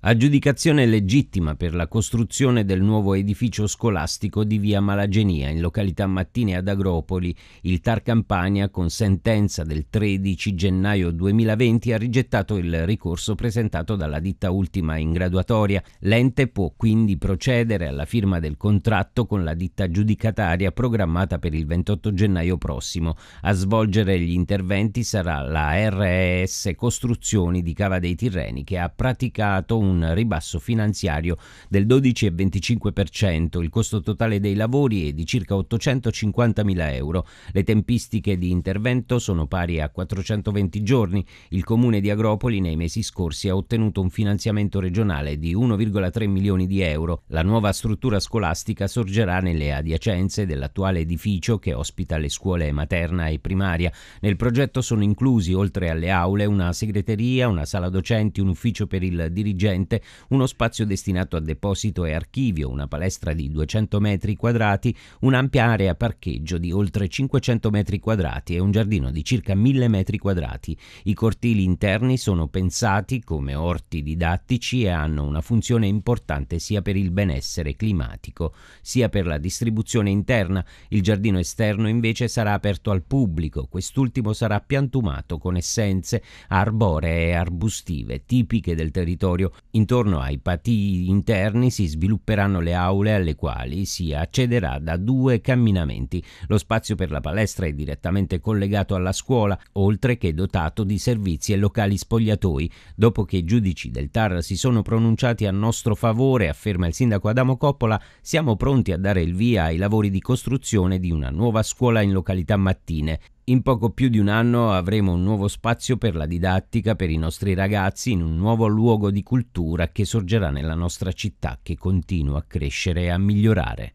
Aggiudicazione legittima per la costruzione del nuovo edificio scolastico di via Malagenia in località Mattine ad Agropoli, il Tar Campania con sentenza del 13 gennaio 2020 ha rigettato il ricorso presentato dalla ditta ultima in graduatoria. L'ente può quindi procedere alla firma del contratto con la ditta giudicataria programmata per il 28 gennaio prossimo. A svolgere gli interventi sarà la RES Costruzioni di Cava dei Tirreni che ha praticato un un ribasso finanziario del 12,25%. Il costo totale dei lavori è di circa 850.000 euro. Le tempistiche di intervento sono pari a 420 giorni. Il comune di Agropoli nei mesi scorsi ha ottenuto un finanziamento regionale di 1,3 milioni di euro. La nuova struttura scolastica sorgerà nelle adiacenze dell'attuale edificio che ospita le scuole materna e primaria. Nel progetto sono inclusi, oltre alle aule, una segreteria, una sala docenti, un ufficio per il dirigente esistente, uno spazio destinato a deposito e archivio, una palestra di 200 metri quadrati, un'ampia area parcheggio di oltre 500 metri quadrati e un giardino di circa 1000 metri quadrati. I cortili interni sono pensati come orti didattici e hanno una funzione importante sia per il benessere climatico sia per la distribuzione interna. Il giardino esterno invece sarà aperto al pubblico. Quest'ultimo sarà piantumato con essenze arboree e arbustive tipiche del territorio, Intorno ai patii interni si svilupperanno le aule alle quali si accederà da due camminamenti. Lo spazio per la palestra è direttamente collegato alla scuola, oltre che dotato di servizi e locali spogliatoi. Dopo che i giudici del TAR si sono pronunciati a nostro favore, afferma il sindaco Adamo Coppola, siamo pronti a dare il via ai lavori di costruzione di una nuova scuola in località Mattine. In poco più di un anno avremo un nuovo spazio per la didattica per i nostri ragazzi in un nuovo luogo di cultura che sorgerà nella nostra città che continua a crescere e a migliorare.